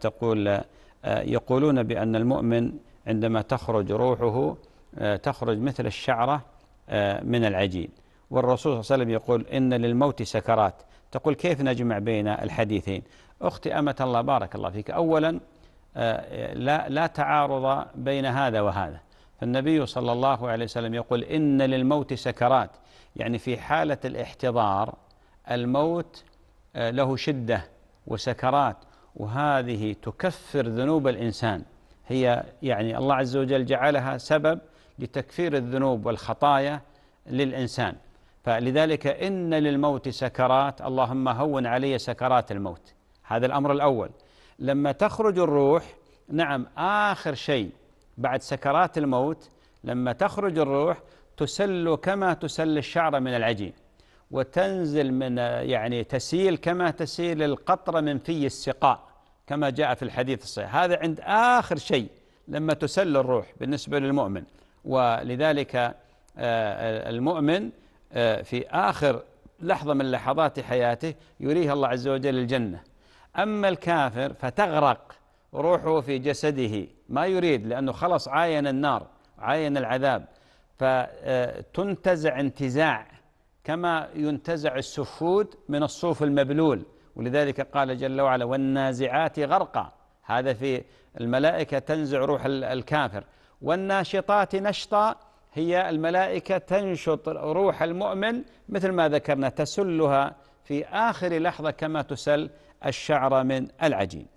تقول آه، يقولون بأن المؤمن عندما تخرج روحه آه، تخرج مثل الشعرة آه، من العجين والرسول صلى الله عليه وسلم يقول إن للموت سكرات تقول كيف نجمع بين الحديثين أختي أمة الله بارك الله فيك أولا لا, لا تعارض بين هذا وهذا فالنبي صلى الله عليه وسلم يقول إن للموت سكرات يعني في حالة الاحتضار الموت له شدة وسكرات وهذه تكفر ذنوب الإنسان هي يعني الله عز وجل جعلها سبب لتكفير الذنوب والخطايا للإنسان فلذلك إن للموت سكرات اللهم هون علي سكرات الموت هذا الأمر الأول لما تخرج الروح نعم آخر شيء بعد سكرات الموت لما تخرج الروح تسل كما تسل الشعرة من العجين وتنزل من يعني تسيل كما تسيل القطرة من في السقاء كما جاء في الحديث الصحيح هذا عند آخر شيء لما تسل الروح بالنسبة للمؤمن ولذلك آه، المؤمن آه، في آخر لحظة من لحظات حياته يريه الله عز وجل الجنة أما الكافر فتغرق روحه في جسده ما يريد لأنه خلص عاين النار عاين العذاب فتنتزع انتزاع كما ينتزع السفود من الصوف المبلول ولذلك قال جل وعلا والنازعات غرقا هذا في الملائكة تنزع روح الكافر والناشطات نشطا هي الملائكة تنشط روح المؤمن مثل ما ذكرنا تسلها في آخر لحظة كما تسل الشعر من العجين